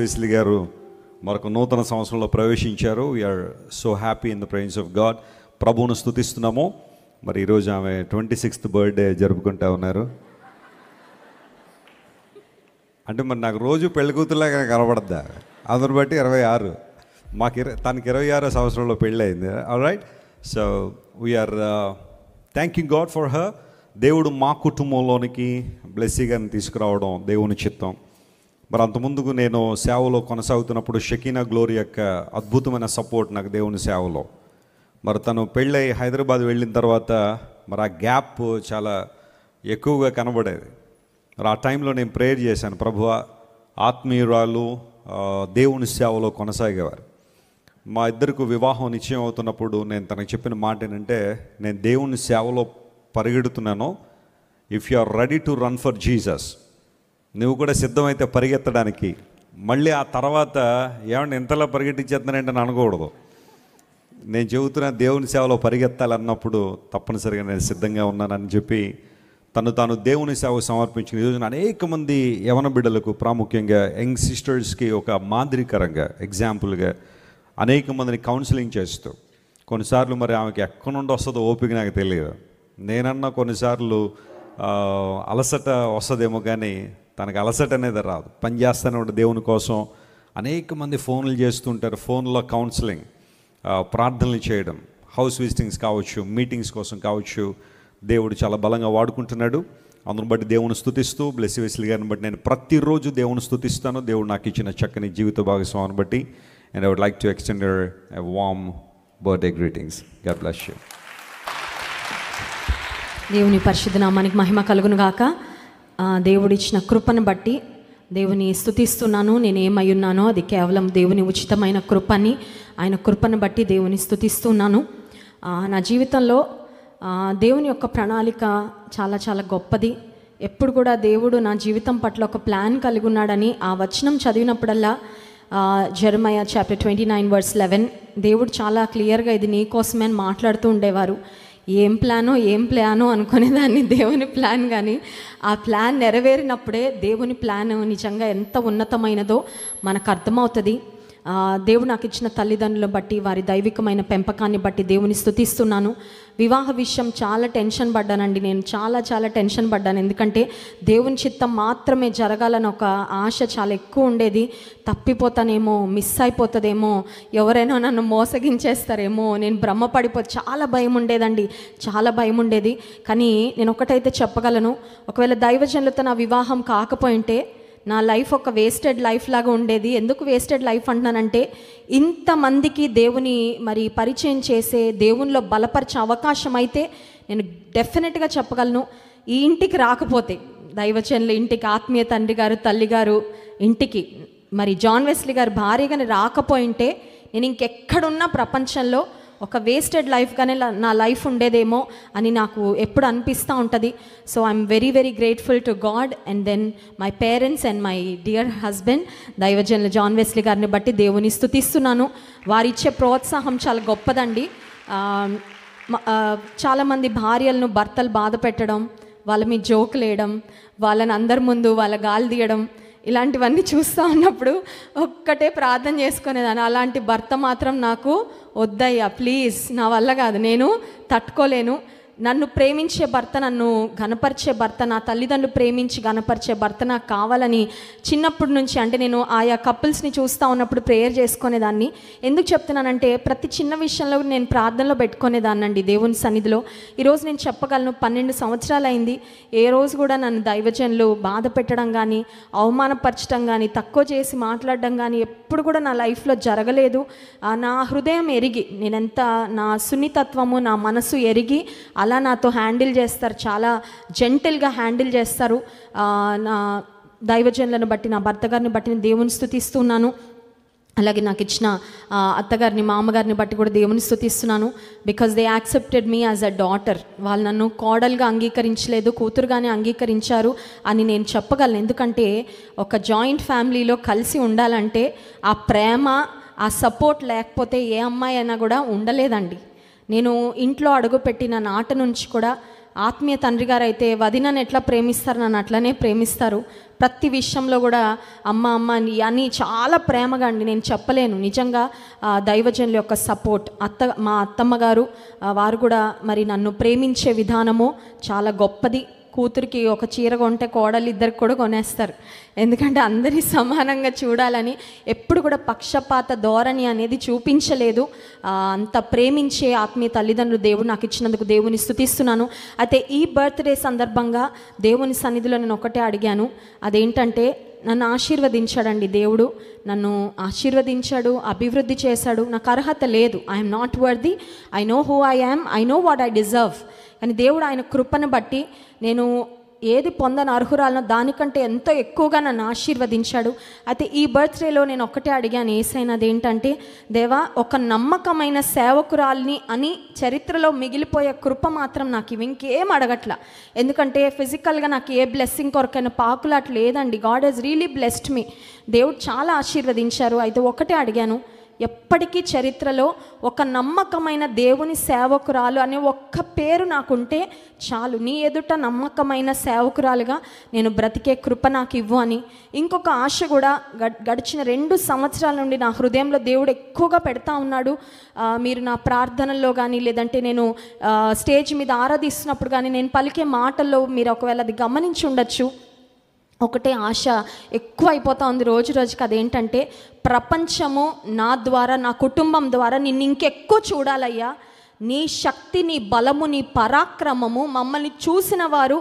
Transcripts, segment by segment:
Wesley గారు మరొక నూతన సంవత్సరంలో ప్రవేశించారు we are so happy in the praise of God ప్రభువును స్థుతిస్తున్నాము మరి ఈరోజు ఆమె ట్వంటీ సిక్స్త్ బర్త్డే జరుపుకుంటా ఉన్నారు అంటే మరి నాకు రోజు పెళ్లి కూతురులాగా కనబడద్దా అందరు బట్టి ఇరవై ఆరు మాకు ఇర తనకి ఇరవై ఆరో సంవత్సరంలో పెళ్ళి అయింది right so we are you God for her దేవుడు మా కుటుంబంలోనికి బ్లెస్సింగ్ అని తీసుకురావడం దేవుని చిత్తం మరి అంతకుముందుకు నేను సేవలో కొనసాగుతున్నప్పుడు షకీనా గ్లోరీ యొక్క అద్భుతమైన సపోర్ట్ నాకు దేవుని సేవలో మరి తను పెళ్ళై హైదరాబాద్ వెళ్ళిన తర్వాత మరి ఆ గ్యాప్ చాలా ఎక్కువగా కనబడేది మరి ఆ టైంలో నేను ప్రేయర్ చేశాను ప్రభు ఆత్మీయురాలు దేవుని సేవలో కొనసాగేవారు మా ఇద్దరికి వివాహం నిశ్చయం అవుతున్నప్పుడు నేను తనకు చెప్పిన మాట ఏంటంటే నేను దేవుని సేవలో పరిగెడుతున్నాను if you are ready to run for Jesus నువ్వు కూడా సిద్ధమైతే పరిగెత్తడానికి మళ్ళీ ఆ తర్వాత ఏమన్నా ఇంతలో పరిగెట్టించేస్తున్నానంటే నేను అనకూడదు నేను చెబుతున్న దేవుని సేవలో పరిగెత్తాలన్నప్పుడు తప్పనిసరిగా నేను సిద్ధంగా ఉన్నానని చెప్పి తను తాను దేవుని సేవ సమర్పించిన ఈరోజున అనేక మంది యవన బిడ్డలకు ప్రాముఖ్యంగా యంగ్ సిస్టర్స్కి ఒక మాదిరికరంగా ఎగ్జాంపుల్గా అనేక మందిని కౌన్సిలింగ్ చేస్తూ కొన్నిసార్లు మరి ఆమెకి ఎక్కడి నుండి వస్తుందో ఓపిక నాకు తెలియదు నేనన్నా కొన్నిసార్లు అలసట వస్తుందేమో కానీ తనకు అలసట అనేది రాదు పని దేవుని కోసం అనేక మంది ఫోన్లు చేస్తుంటారు ఫోన్లో కౌన్సిలింగ్ ప్రార్థనలు చేయడం హౌస్ విజిటింగ్స్ కావచ్చు మీటింగ్స్ కోసం కావచ్చు దేవుడు చాలా బలంగా వాడుకుంటున్నాడు అందును బట్టి దేవుని స్థుతిస్తూ బ్లెస్ వెస్లి గారిని బట్టి నేను ప్రతిరోజు దేవుని స్థుతిస్తాను దేవుడు నాకు ఇచ్చిన చక్కని జీవిత భాగస్వామిని బట్టి and I would like to extend warm birthday greetings God bless you దేవుని పరిశుద్ధ నామానికి మహిమ కలుగును గాక దేవుడిచ్చిన కృపను బట్టి దేవుని స్థుతిస్తున్నాను నేను ఏమై ఉన్నానో అది కేవలం దేవుని ఉచితమైన కృపని ఆయన కృపను బట్టి దేవుని స్థుతిస్తున్నాను నా జీవితంలో దేవుని యొక్క ప్రణాళిక చాలా చాలా గొప్పది ఎప్పుడు కూడా దేవుడు నా జీవితం పట్ల ఒక ప్లాన్ కలిగి ఉన్నాడని ఆ వచనం చదివినప్పుడల్లా Jeremiah chapter twenty nine verse eleven దేవుడు చాలా క్లియర్గా ఇది నీ కోసమే అని మాట్లాడుతూ ఉండేవారు ఏం ప్లానో ఏం ప్లానో అనుకునేదాన్ని దేవుని ప్లాన్ కానీ ఆ ప్లాన్ నెరవేరినప్పుడే దేవుని ప్లాన్ నిజంగా ఎంత ఉన్నతమైనదో మనకు అర్థమవుతుంది దేవుడు నాకు ఇచ్చిన తల్లిదండ్రులను బట్టి వారి దైవికమైన పెంపకాన్ని బట్టి దేవుని స్థుతిస్తున్నాను వివాహ విషయం చాలా టెన్షన్ పడ్డానండి నేను చాలా చాలా టెన్షన్ పడ్డాను ఎందుకంటే దేవుని చిత్తం మాత్రమే జరగాలని ఒక ఆశ చాలా ఎక్కువ ఉండేది తప్పిపోతానేమో మిస్ అయిపోతుందేమో ఎవరైనా నన్ను మోసగించేస్తారేమో నేను భ్రమపడిపో చాలా భయం ఉండేదండి చాలా భయం ఉండేది కానీ నేను ఒకటైతే చెప్పగలను ఒకవేళ దైవజనులతో నా వివాహం కాకపోయింటే నా లైఫ్ ఒక వేస్టెడ్ లైఫ్ లాగా ఉండేది ఎందుకు వేస్టెడ్ లైఫ్ అంటున్నానంటే ఇంతమందికి దేవుని మరి పరిచయం చేసే దేవునిలో బలపరిచే అవకాశం అయితే నేను డెఫినెట్గా చెప్పగలను ఈ ఇంటికి రాకపోతే దైవచనులు ఇంటికి ఆత్మీయ తండ్రి గారు తల్లిగారు ఇంటికి మరి జాన్ వెస్లీ గారు భార్యగాని రాకపోయింటే నేను ఇంకెక్కడున్నా ప్రపంచంలో ఒక వేస్టెడ్ లైఫ్గానే నా లైఫ్ ఉండేదేమో అని నాకు ఎప్పుడు అనిపిస్తూ ఉంటుంది so I'm very very grateful to God and then my parents and my dear husband దైవజన్లు జాన్ వెస్లీ గారిని బట్టి దేవుని స్థుతిస్తున్నాను వారిచ్చే ప్రోత్సాహం చాలా గొప్పదండి చాలామంది భార్యలను భర్తలు బాధ పెట్టడం వాళ్ళ మీ జోకులు వేయడం వాళ్ళని అందరి ముందు వాళ్ళ గాలి తీయడం ఇలాంటివన్నీ చూస్తూ ఉన్నప్పుడు ఒక్కటే ప్రార్థన చేసుకునేదాన్ని అలాంటి భర్త మాత్రం నాకు వద్దయ్యా ప్లీజ్ నా వల్ల కాదు నేను తట్టుకోలేను నన్ను ప్రేమించే భర్త నన్ను ఘనపరిచే భర్త నా తల్లిదండ్రులు ప్రేమించి ఘనపరిచే భర్త నాకు కావాలని చిన్నప్పటి నుంచి అంటే నేను ఆయా కపుల్స్ని చూస్తూ ఉన్నప్పుడు ప్రేయర్ చేసుకునేదాన్ని ఎందుకు చెప్తున్నానంటే ప్రతి చిన్న విషయంలో నేను ప్రార్థనలో పెట్టుకునేదాన్నండి దేవుని సన్నిధిలో ఈరోజు నేను చెప్పగలను పన్నెండు సంవత్సరాలు అయింది ఏ రోజు కూడా నన్ను దైవజనులు బాధ పెట్టడం కానీ అవమానపరచడం కానీ తక్కువ చేసి మాట్లాడడం కానీ ఎప్పుడు కూడా నా లైఫ్లో జరగలేదు నా హృదయం ఎరిగి నేనెంత నా సున్నితత్వము నా మనసు ఎరిగి అలా చాలా నాతో హ్యాండిల్ చేస్తారు చాలా జెంటిల్గా హ్యాండిల్ చేస్తారు నా దైవజనులను బట్టి నా భర్త గారిని బట్టి దేవుని స్థుతిస్తున్నాను అలాగే నాకు ఇచ్చిన అత్తగారిని మామగారిని బట్టి కూడా దేవుని స్థుతిస్తున్నాను because they accepted me as a daughter వాళ్ళు నన్ను కోడలుగా అంగీకరించలేదు కూతురుగానే అంగీకరించారు అని నేను చెప్పగలను ఎందుకంటే ఒక జాయింట్ ఫ్యామిలీలో కలిసి ఉండాలంటే ఆ ప్రేమ ఆ సపోర్ట్ లేకపోతే ఏ అమ్మాయి అయినా కూడా ఉండలేదండి నేను ఇంట్లో అడుగుపెట్టిన నాట నుంచి కూడా ఆత్మీయ తండ్రి గారు అయితే వదినని ఎట్లా ప్రేమిస్తారు నన్ను అట్లనే ప్రేమిస్తారు ప్రతి విషయంలో కూడా అమ్మ అమ్మ అని చాలా ప్రేమగా అండి నేను చెప్పలేను నిజంగా దైవజనుల యొక్క సపోర్ట్ అత్త మా అత్తమ్మ గారు వారు కూడా మరి నన్ను ప్రేమించే విధానము చాలా గొప్పది కూతురికి ఒక చీర కొంటే కోడలు ఇద్దరికి కూడా కొనేస్తారు ఎందుకంటే అందరినీ సమానంగా చూడాలని ఎప్పుడు కూడా పక్షపాత ధోరణి అనేది చూపించలేదు అంత ప్రేమించే ఆత్మీయ తల్లిదండ్రులు దేవుడు నాకు ఇచ్చినందుకు దేవుని స్థుతిస్తున్నాను అయితే ఈ బర్త్డే సందర్భంగా దేవుని సన్నిధిలో నేను ఒకటే అడిగాను అదేంటంటే నన్ను ఆశీర్వదించాడండి దేవుడు నన్ను ఆశీర్వదించాడు అభివృద్ధి చేశాడు నాకు అర్హత లేదు I'm not worthy I know who I am I know what I deserve కానీ దేవుడు ఆయన కృపను బట్టి నేను ఏది పొందని అర్హురాలను దానికంటే ఎంతో ఎక్కువగా నన్ను ఆశీర్వదించాడు అయితే ఈ బర్త్డేలో నేను ఒక్కటే అడిగాను ఏసైనది ఏంటంటే దేవా ఒక నమ్మకమైన సేవకురాల్ని అని చరిత్రలో మిగిలిపోయే కృప మాత్రం నాకు ఇవి ఇంకేం అడగట్ల ఎందుకంటే ఫిజికల్గా నాకు ఏ బ్లెస్సింగ్ కొరకైనా పాకులాట్లు లేదండి God he's really blessed me దేవుడు చాలా ఆశీర్వదించారు అయితే ఒకటే అడిగాను ఎప్పటికీ చరిత్రలో ఒక నమ్మకమైన దేవుని సేవకురాలు అనే ఒక్క పేరు నాకుంటే చాలు నీ ఎదుట నమ్మకమైన సేవకురాలుగా నేను బ్రతికే కృప నాకు ఇవ్వు అని ఇంకొక ఆశ కూడా గడిచిన రెండు సంవత్సరాల నుండి నా హృదయంలో దేవుడు ఎక్కువగా పెడతా ఉన్నాడు మీరు నా ప్రార్థనల్లో కానీ లేదంటే నేను స్టేజ్ మీద ఆరాధిస్తున్నప్పుడు కానీ నేను పలికే మాటల్లో మీరు ఒకవేళ అది గమనించి ఉండొచ్చు ఒకటే ఆశ ఎక్కువ అయిపోతూ ఉంది రోజు రోజుకి అదేంటంటే ప్రపంచము నా ద్వారా నా కుటుంబం ద్వారా నిన్ను ఇంకెక్కువ చూడాలయ్యా నీ శక్తి నీ బలము నీ పరాక్రమము మమ్మల్ని చూసిన వారు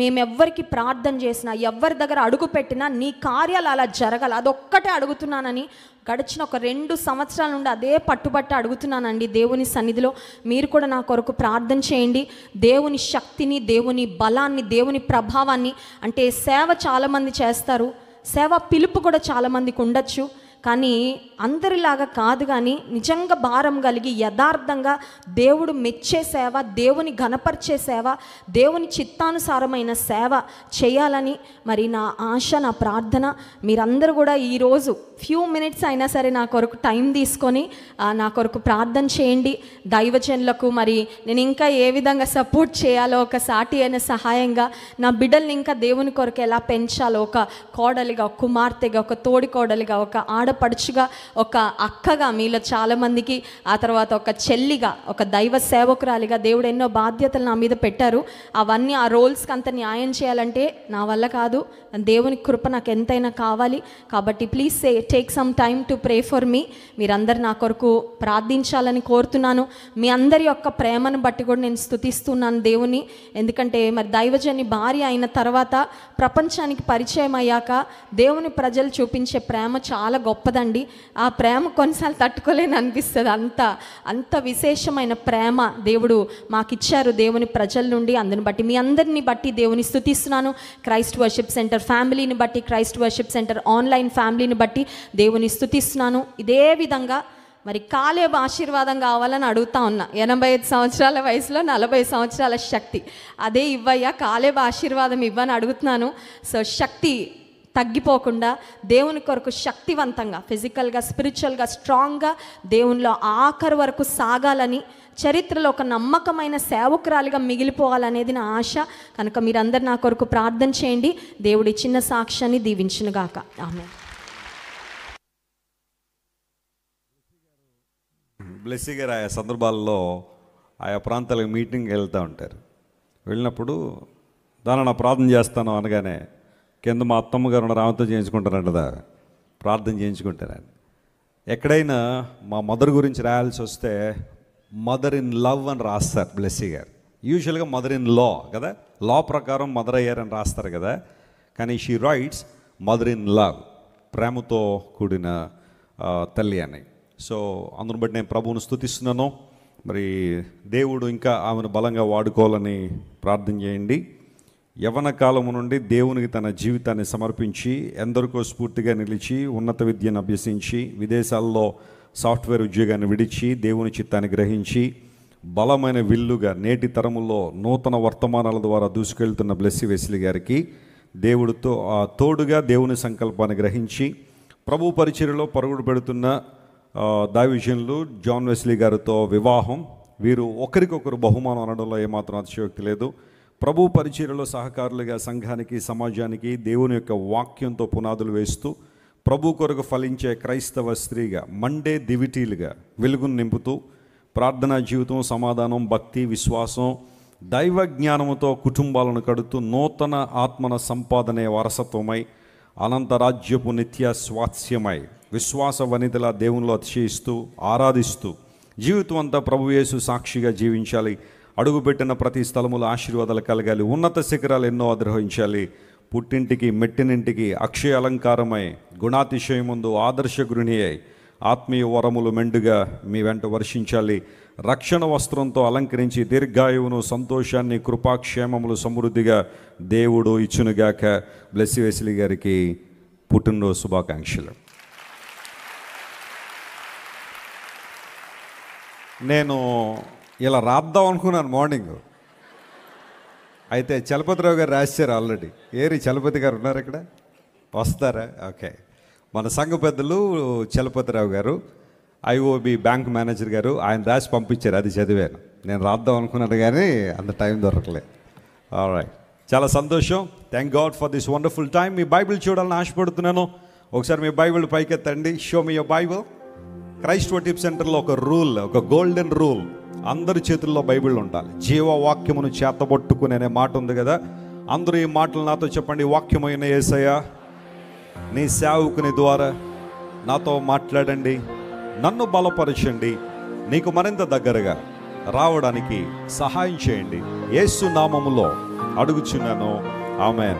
మేమెవ్వరికి ప్రార్థన చేసినా ఎవరి దగ్గర అడుగు పెట్టినా నీ కార్యాలు అలా జరగాలి అదొక్కటే అడుగుతున్నానని గడిచిన ఒక రెండు సంవత్సరాల నుండి అదే పట్టుబట్టి అడుగుతున్నానండి దేవుని సన్నిధిలో మీరు కూడా నా కొరకు ప్రార్థన చేయండి దేవుని శక్తిని దేవుని బలాన్ని దేవుని ప్రభావాన్ని అంటే సేవ చాలామంది చేస్తారు సేవ పిలుపు కూడా చాలామందికి ఉండొచ్చు కానీ అందరిలాగా కాదు కానీ నిజంగా భారం కలిగి యథార్థంగా దేవుడు మెచ్చే సేవ దేవుని ఘనపరిచే సేవ దేవుని చిత్తానుసారమైన సేవ చేయాలని మరి నా ఆశ నా ప్రార్థన మీరందరూ కూడా ఈరోజు ఫ్యూ మినిట్స్ అయినా సరే నా కొరకు టైం తీసుకొని నా కొరకు ప్రార్థన చేయండి దైవజనులకు మరి నేను ఇంకా ఏ విధంగా సపోర్ట్ చేయాలో ఒక సాటి అయిన సహాయంగా నా బిడ్డల్ని ఇంకా దేవుని కొరకు ఎలా పెంచాలో ఒక కోడలిగా ఒక కుమార్తెగా ఒక తోడి కోడలిగా ఒక ఆడ బాధపడుచుగా ఒక అక్కగా మీలో చాలామందికి ఆ తర్వాత ఒక చెల్లిగా ఒక దైవ సేవకురాలిగా దేవుడు ఎన్నో బాధ్యతలు నా మీద పెట్టారు అవన్నీ ఆ రోల్స్కి అంత న్యాయం చేయాలంటే నా వల్ల కాదు దేవుని కృప నాకు ఎంతైనా కావాలి కాబట్టి please say take some time to pray for me మీరందరు నా కొరకు ప్రార్థించాలని కోరుతున్నాను మీ అందరి యొక్క ప్రేమను బట్టి కూడా నేను స్థుతిస్తున్నాను దేవుని ఎందుకంటే మరి దైవజని భార్య అయిన తర్వాత ప్రపంచానికి పరిచయం అయ్యాక దేవుని ప్రజలు చూపించే ప్రేమ చాలా గొప్ప గొప్పదండి ఆ ప్రేమ కొన్నిసార్లు తట్టుకోలేని అనిపిస్తుంది అంత అంత విశేషమైన ప్రేమ దేవుడు మాకిచ్చారు దేవుని ప్రజల నుండి అందుని బట్టి మీ అందరిని బట్టి దేవుని స్థుతిస్తున్నాను క్రైస్ట్ వర్షిప్ సెంటర్ ఫ్యామిలీని బట్టి క్రైస్ట్ వర్షిప్ సెంటర్ ఆన్లైన్ ఫ్యామిలీని బట్టి దేవుని స్థుతిస్తున్నాను ఇదే విధంగా మరి కాలేబు ఆశీర్వాదం కావాలని అడుగుతా ఉన్నా ఎనభై ఐదు సంవత్సరాల వయసులో నలభై సంవత్సరాల శక్తి అదే ఇవ్వయ్యా కాలేబు ఆశీర్వాదం ఇవ్వని అడుగుతున్నాను సో శక్తి తగ్గిపోకుండా దేవుని కొరకు శక్తివంతంగా ఫిజికల్గా స్పిరిచువల్గా స్ట్రాంగ్గా దేవునిలో ఆఖరి వరకు సాగాలని చరిత్రలో ఒక నమ్మకమైన సేవకురాలిగా మిగిలిపోవాలనేది నా ఆశ కనుక మీరందరు నా కొరకు ప్రార్థన చేయండి దేవుడి చిన్న సాక్ష్యాన్ని దీవించునుగాక ఆమె బ్లెస్సీ గారు ఆయా సందర్భాల్లో ఆయా ప్రాంతాలకు మీటింగ్కి వెళ్తూ ఉంటారు వెళ్ళినప్పుడు దాని నా ప్రార్థన చేస్తాను అనగానే కింద మా అత్తమ్మ గారు ఉన్న రామతో చేయించుకుంటారంట ప్రార్థన చేయించుకుంటారని ఎక్కడైనా మా మదర్ గురించి రాయాల్సి వస్తే మదర్ ఇన్ లవ్ అని రాస్తారు బ్లెస్సీ గారు యూజువల్గా మదర్ ఇన్ లా కదా లా ప్రకారం మదర్ అయ్యారని రాస్తారు కదా కానీ she writes mother in love ప్రేమతో కూడిన తల్లి అని సో అందును బట్టి నేను ప్రభువును స్థుతిస్తున్నాను మరి దేవుడు ఇంకా ఆమెను బలంగా వాడుకోవాలని ప్రార్థన చేయండి యవన కాలము నుండి దేవునికి తన జీవితాన్ని సమర్పించి ఎందరికో స్ఫూర్తిగా నిలిచి ఉన్నత విద్యను అభ్యసించి విదేశాల్లో సాఫ్ట్వేర్ ఉద్యోగాన్ని విడిచి దేవుని చిత్తాన్ని గ్రహించి బలమైన విల్లుగా నేటి తరములో నూతన వర్తమానాల ద్వారా దూసుకెళ్తున్న బ్లెస్సి వెసిలి గారికి దేవుడితో ఆ తోడుగా దేవుని సంకల్పాన్ని గ్రహించి ప్రభు పరిచర్యలో పరుగుడు పెడుతున్న దావిజన్లు జాన్ వెస్లీ గారితో వివాహం వీరు ఒకరికొకరు బహుమానం అనడంలో ఏమాత్రం అతిశయోక్తి లేదు ప్రభు పరిచర్యలో సహకారులుగా సంఘానికి సమాజానికి దేవుని యొక్క వాక్యంతో పునాదులు వేస్తూ ప్రభు కొరకు ఫలించే క్రైస్తవ స్త్రీగా మండే దివిటీలుగా వెలుగును నింపుతూ ప్రార్థనా జీవితం సమాధానం భక్తి విశ్వాసం దైవ జ్ఞానముతో కుటుంబాలను కడుతూ నూతన ఆత్మన సంపాదనే వారసత్వమై అనంతరాజ్యపు నిత్య స్వాస్యమై విశ్వాస వనితల దేవునిలో అతిశయిస్తూ ఆరాధిస్తూ జీవితం అంతా ప్రభు యేసు సాక్షిగా జీవించాలి అడుగుపెట్టిన ప్రతి స్థలములు ఆశీర్వాదాలు కలగాలి ఉన్నత శిఖరాలు ఎన్నో అధిరోహించాలి పుట్టింటికి మెట్టినింటికి అక్షయ అలంకారమై గుణాతిశయముందు ఆదర్శ గృహిణి అయి ఆత్మీయ వరములు మెండుగా మీ వెంట వర్షించాలి రక్షణ వస్త్రంతో అలంకరించి దీర్ఘాయువును సంతోషాన్ని కృపాక్షేమములు సమృద్ధిగా దేవుడు ఇచ్చునుగాక బ్లెస్సి వెసిలి గారికి పుట్టినరోజు శుభాకాంక్షలు నేను ఇలా రాద్దాం అనుకున్నాను మార్నింగ్ అయితే చలపతిరావు గారు రాశారు ఆల్రెడీ ఏరి చలపతి గారు ఉన్నారు ఇక్కడ వస్తారా ఓకే మన సంఘ పెద్దలు చలపతిరావు గారు ఐఓబి బ్యాంక్ మేనేజర్ గారు ఆయన రాసి పంపించారు అది చదివాను నేను రాద్దాం అనుకున్నాను కానీ అంత టైం దొరకలే రైట్ చాలా సంతోషం thank God for this wonderful time మీ బైబిల్ చూడాలని ఆశపడుతున్నాను ఒకసారి మీ బైబిల్ పైకెత్తండి షో మీ యో బైబిల్ క్రైస్ట్ వర్టిప్ సెంటర్లో ఒక రూల్ ఒక గోల్డెన్ రూల్ అందరి చేతుల్లో బైబిల్ ఉండాలి జీవవాక్యమును అనే మాట ఉంది కదా అందరూ ఈ మాటలు నాతో చెప్పండి వాక్యమైన ఏసయ్యా నీ సేవకుని ద్వారా నాతో మాట్లాడండి నన్ను బలపరచండి నీకు మరింత దగ్గరగా రావడానికి సహాయం చేయండి ఏసు నామములో అడుగుచున్నాను ఆమె